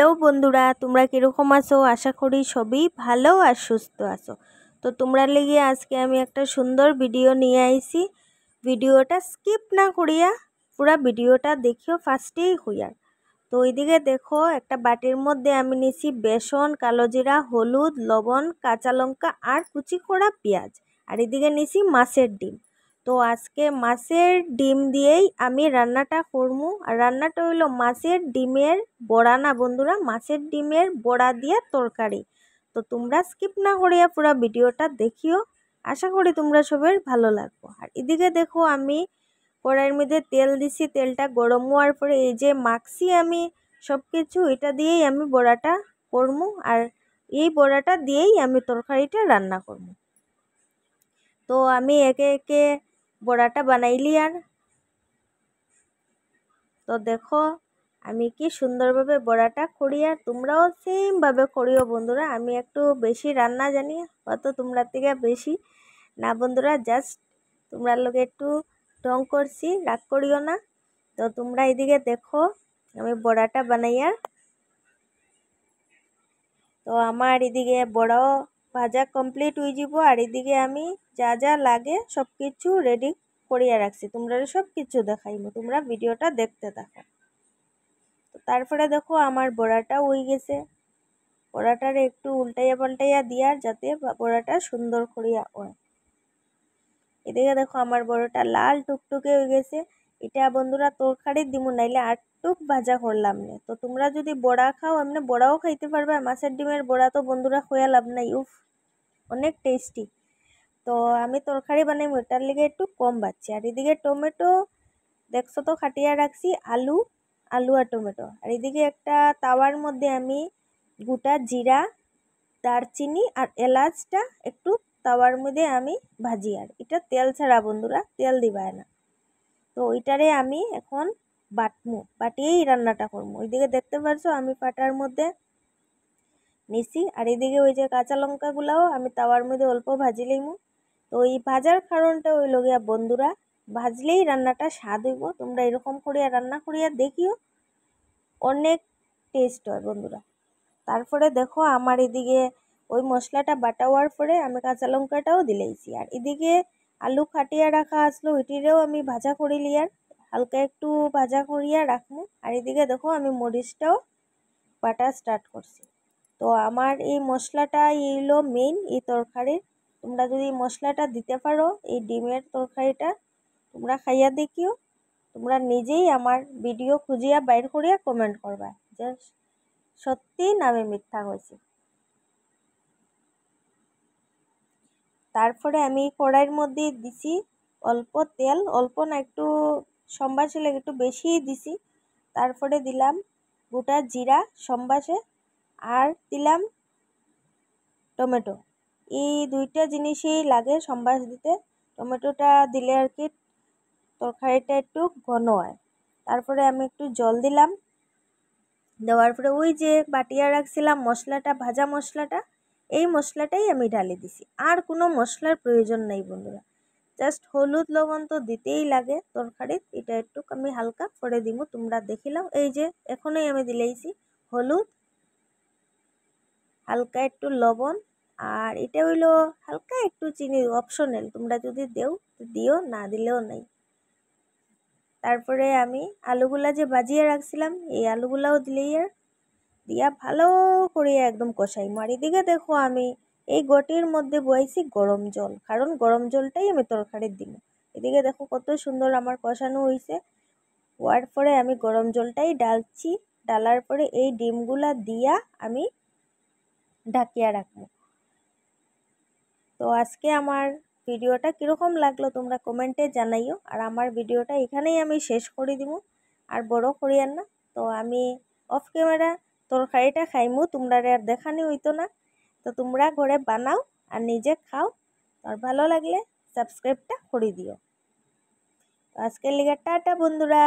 hello বন্ধুরা তোমরা কীরকম আছো আশা করি সবই ভালো আর সুস্থ আছো তো তোমরা লেগে আজকে আমি একটা সুন্দর ভিডিও নিয়ে আইসি ভিডিওটা স্কিপ না করিয়া পুরা ভিডিওটা দেখিও ফার্স্টেই হইয়ার তো ওইদিকে দেখো একটা বাটির মধ্যে আমি নিছি বেসন কালোজিরা হলুদ লবণ কাঁচা লঙ্কা আর কুচি করা পেঁয়াজ আর এদিকে নিছি মাছের ডিম তো আজকে মাছের ডিম দিয়েই আমি রান্নাটা করবো আর রান্নাটা হইলো মাছের ডিমের বড়া না বন্ধুরা মাছের ডিমের বড়া দিয়ে তরকারি তো তোমরা স্কিপ না করিয়া পুরো ভিডিওটা দেখিও আশা করি তোমরা সবের ভালো লাগবো আর এদিকে দেখো আমি কড়াইয়ের মধ্যে তেল দিছি তেলটা গরম হওয়ার পরে এই যে মাখছি আমি সব কিছু এটা দিয়েই আমি বড়াটা করবো আর এই বড়াটা দিয়েই আমি তরকারিটা রান্না করবো তো আমি একে একে বড়াটা বানাইলি আর তো দেখো আমি কি সুন্দরভাবে বড়াটা করি আর তোমরাও সেমভাবে করিও বন্ধুরা আমি একটু বেশি রান্না জানি হয়তো তোমরা থেকে বেশি না বন্ধুরা জাস্ট তোমরা লোকে একটু ঢং করছি রাগ করিও না তো তোমরা এদিকে দেখো আমি বড়াটা আর তো আমার এদিকে বড় ভাজা কমপ্লিট হয়ে যাব আর এদিকে আমি যা যা লাগে সব কিছু রেডি করিয়া রাখছি তোমরা সব কিছু দেখাইব তোমরা ভিডিওটা দেখতে দেখো তো তারপরে দেখো আমার বড়াটা হয়ে গেছে বড়াটার একটু উল্টাইয়া পাল্টাইয়া দিয়ার যাতে বড়াটা সুন্দর করিয়া হয় এদিকে দেখো আমার বড়টা লাল টুকটুকে হয়ে গেছে এটা বন্ধুরা তরকারি দিমু নাইলে আটটুক ভাজা করলাম না তো তোমরা যদি বড়া খাও এমনি বড়াও খাইতে পারবে মাছের ডিমের বড়া তো বন্ধুরা খোয়া লাভ নাই উফ অনেক টেস্টি তো আমি তরকারি বানাই এটার লিগে একটু কম বাচ্ছি আর এদিকে টমেটো দেখছো তো খাটিয়া রাখছি আলু আলু আর টমেটো আর এদিকে একটা তাওয়ার মধ্যে আমি গোটা জিরা দারচিনি আর এলাচটা একটু তাওয়ার মধ্যে আমি ভাজি আর এটা তেল ছাড়া বন্ধুরা তেল দিবায় না তো ওইটারে আমি এখন বাটমু বাটিয়েই রান্নাটা করবো ওইদিকে দেখতে পারছো আমি পাটার মধ্যে নিছি আর এদিকে ওই যে কাঁচা লঙ্কাগুলাও আমি তাওয়ার মধ্যে অল্প ভাজি লইমু তো এই ভাজার কারণটা ওই লগিয়া বন্ধুরা ভাজলেই রান্নাটা স্বাদ হইব তোমরা এরকম করিয়া রান্না করিয়া দেখিও অনেক টেস্ট হয় বন্ধুরা তারপরে দেখো আমার এদিকে ওই মশলাটা বাটাওয়ার পরে আমি কাঁচা লঙ্কাটাও দিলেইছি আর এদিকে আলু খাটিয়া রাখা আসলো ওইটিরেও আমি ভাজা করি লিয়ার হালকা একটু ভাজা করিয়া রাখবো আর এদিকে দেখো আমি মরিচটাও বাটা স্টার্ট করছি তো আমার এই মশলাটা এইলো মেইন এই তরকারির তোমরা যদি মশলাটা দিতে পারো এই ডিমের তরকারিটা তোমরা খাইয়া দেখিও তোমরা নিজেই আমার ভিডিও খুঁজিয়া বাইর করিয়া কমেন্ট করবা যে সত্যি নামে মিথ্যা হয়েছে তারপরে আমি কড়াইয়ের মধ্যে দিছি অল্প তেল অল্প না একটু সম্বাসে লাগে একটু বেশিই দিছি তারপরে দিলাম গোটা জিরা সম্বাসে আর দিলাম টমেটো এই দুইটা জিনিসই লাগে সম্বাস দিতে টমেটোটা দিলে আর কি তরকারিটা একটু ঘন হয় তারপরে আমি একটু জল দিলাম দেওয়ার পরে ওই যে বাটিয়া রাখছিলাম মশলাটা ভাজা মশলাটা এই মশলাটাই আমি ঢালে দিছি আর কোনো মশলার প্রয়োজন নাই বন্ধুরা জাস্ট হলুদ লবণ তো দিতেই লাগে তরকারিত এটা একটু আমি হালকা করে দিব তোমরা দেখিলাও এই যে এখনই আমি দিলেইছি হলুদ হালকা একটু লবণ আর এটা হইলো হালকা একটু চিনি অপশনাল তোমরা যদি দেও দিও না দিলেও নাই তারপরে আমি আলুগুলা যে বাজিয়ে রাখছিলাম এই আলুগুলাও দিলেই আর দিয়া ভালো করে একদম কষাই মারি দিকে দেখো আমি এই গটির মধ্যে বয়েছি গরম জল কারণ গরম জলটাই আমি তরকারির দিব এদিকে দেখো কত সুন্দর আমার কষানো হয়েছে হওয়ার পরে আমি গরম জলটাই ডালছি ডালার পরে এই ডিমগুলা দিয়া আমি ঢাকিয়া রাখবো তো আজকে আমার ভিডিওটা কীরকম লাগলো তোমরা কমেন্টে জানাইও আর আমার ভিডিওটা এখানেই আমি শেষ করে দিব আর বড় করিয়ার না তো আমি অফ ক্যামেরা তরকারিটা খাইমু তোমরা আর দেখানি হইতো না তো তোমরা ঘরে বানাও আর নিজে খাও আর ভালো লাগলে সাবস্ক্রাইবটা করে দিও তো আজকের লিগে টাটা বন্ধুরা